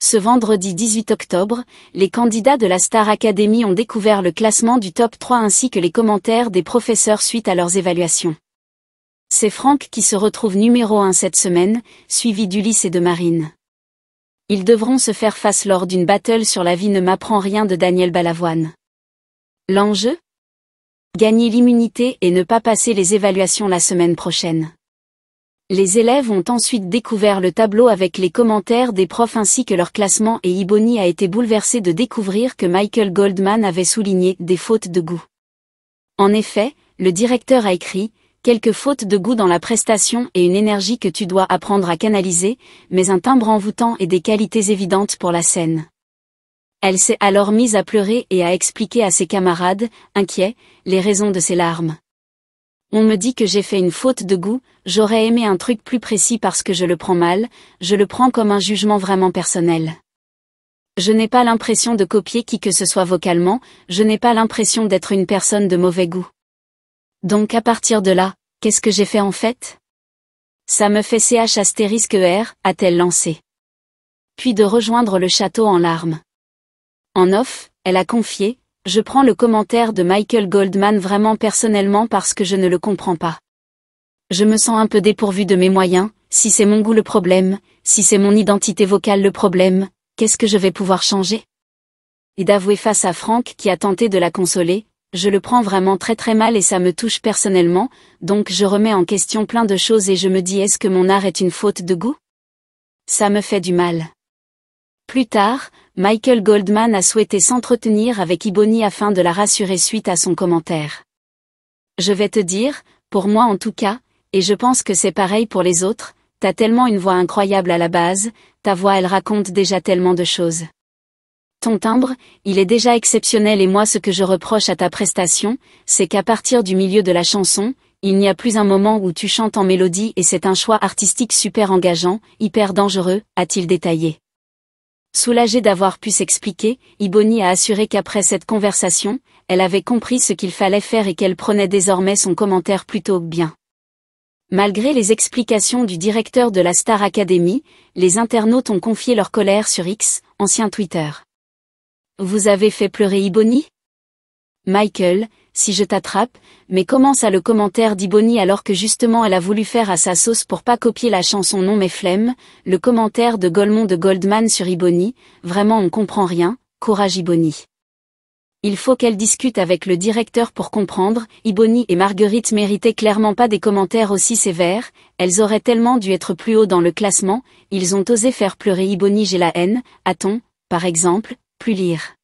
Ce vendredi 18 octobre, les candidats de la Star Academy ont découvert le classement du top 3 ainsi que les commentaires des professeurs suite à leurs évaluations. C'est Franck qui se retrouve numéro 1 cette semaine, suivi d'Ulysse et de Marine. Ils devront se faire face lors d'une battle sur La vie ne m'apprend rien de Daniel Balavoine. L'enjeu Gagner l'immunité et ne pas passer les évaluations la semaine prochaine. Les élèves ont ensuite découvert le tableau avec les commentaires des profs ainsi que leur classement et Ibony a été bouleversé de découvrir que Michael Goldman avait souligné des fautes de goût. En effet, le directeur a écrit « Quelques fautes de goût dans la prestation et une énergie que tu dois apprendre à canaliser, mais un timbre envoûtant et des qualités évidentes pour la scène. » Elle s'est alors mise à pleurer et à expliquer à ses camarades, inquiets, les raisons de ses larmes. On me dit que j'ai fait une faute de goût, j'aurais aimé un truc plus précis parce que je le prends mal, je le prends comme un jugement vraiment personnel. Je n'ai pas l'impression de copier qui que ce soit vocalement, je n'ai pas l'impression d'être une personne de mauvais goût. Donc à partir de là, qu'est-ce que j'ai fait en fait Ça me fait CH astérisque e R, a-t-elle lancé. Puis de rejoindre le château en larmes. En off, elle a confié, je prends le commentaire de Michael Goldman vraiment personnellement parce que je ne le comprends pas. Je me sens un peu dépourvu de mes moyens, si c'est mon goût le problème, si c'est mon identité vocale le problème, qu'est-ce que je vais pouvoir changer Et d'avouer face à Frank qui a tenté de la consoler, je le prends vraiment très très mal et ça me touche personnellement, donc je remets en question plein de choses et je me dis est-ce que mon art est une faute de goût Ça me fait du mal. Plus tard, Michael Goldman a souhaité s'entretenir avec Iboni afin de la rassurer suite à son commentaire. Je vais te dire, pour moi en tout cas, et je pense que c'est pareil pour les autres, t'as tellement une voix incroyable à la base, ta voix elle raconte déjà tellement de choses. Ton timbre, il est déjà exceptionnel et moi ce que je reproche à ta prestation, c'est qu'à partir du milieu de la chanson, il n'y a plus un moment où tu chantes en mélodie et c'est un choix artistique super engageant, hyper dangereux, a-t-il détaillé. Soulagée d'avoir pu s'expliquer, Iboni a assuré qu'après cette conversation, elle avait compris ce qu'il fallait faire et qu'elle prenait désormais son commentaire plutôt bien. Malgré les explications du directeur de la Star Academy, les internautes ont confié leur colère sur X, ancien Twitter. Vous avez fait pleurer Iboni Michael, si je t'attrape, mais commence à le commentaire d'ibony alors que justement elle a voulu faire à sa sauce pour pas copier la chanson Non mais flemme, le commentaire de Goldman de Goldman sur ibony, vraiment on comprend rien, courage ibony. Il faut qu'elle discute avec le directeur pour comprendre, ibony et Marguerite méritaient clairement pas des commentaires aussi sévères, elles auraient tellement dû être plus haut dans le classement, ils ont osé faire pleurer ibony j'ai la haine, a-t-on, par exemple, plus lire.